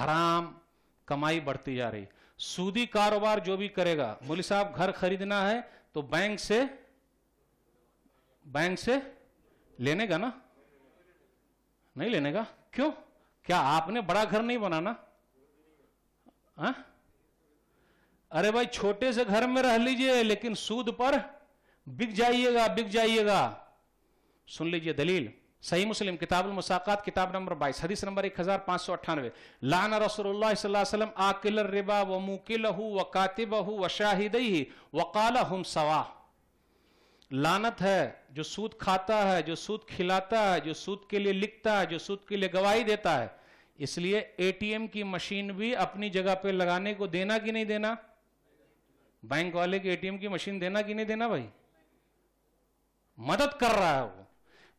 हराम कमाई बढ़ती जा रही सूदी कारोबार जो भी करेगा मोली साहब घर खरीदना है तो बैंक से बैंक से लेने का ना नहीं लेने का क्यों क्या आपने बड़ा घर नहीं बनाना हा? अरे भाई छोटे से घर में रह लीजिए लेकिन सूद पर बिक जाइएगा बिक जाइएगा सुन लीजिए दलील सही मुस्लिम किताबुल मुसाकात किताब नंबर बाईस हदीस नंबर एक हजार पांच सौ अट्ठानवे लान रसोल्लाम आकिल रिबा व मुकिल व कातिब व शाहिद वकाल हम सवा लानत है जो सूद खाता है जो सूद खिलाता है जो सूद के लिए लिखता है जो सूद के लिए गवाही देता है इसलिए एटीएम की मशीन भी अपनी जगह पे लगाने को देना कि नहीं देना बैंक वाले की एटीएम की मशीन देना कि नहीं देना भाई मदद कर रहा है वो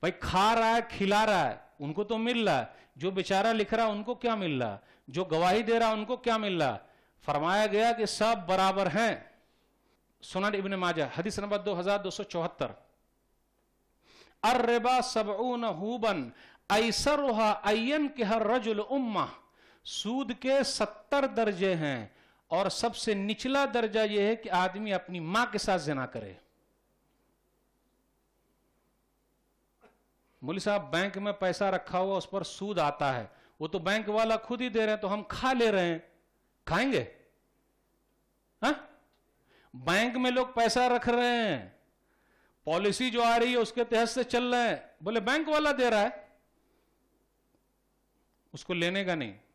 भाई खा रहा है खिला रहा है उनको तो मिल रहा है जो बेचारा लिख रहा है उनको क्या मिल रहा है जो गवाही दे रहा है उनको क्या मिल रहा है फरमाया गया कि सब बराबर हैं सुनन इबन माजा हदीस नंबर दो हजार दो सौ चौहत्तर अर्रेबा सबून हुबन ऐसर अयन के हर रजुल उम्मा सूद के सत्तर दर्जे हैं और सबसे निचला दर्जा यह है कि आदमी अपनी मां के साथ जना करे बोली साहब बैंक में पैसा रखा हुआ उस पर सूद आता है वो तो बैंक वाला खुद ही दे रहे हैं तो हम खा ले रहे हैं खाएंगे हा? बैंक में लोग पैसा रख रहे हैं पॉलिसी जो आ रही है उसके तहत से चल रहे हैं बोले बैंक वाला दे रहा है उसको लेने का नहीं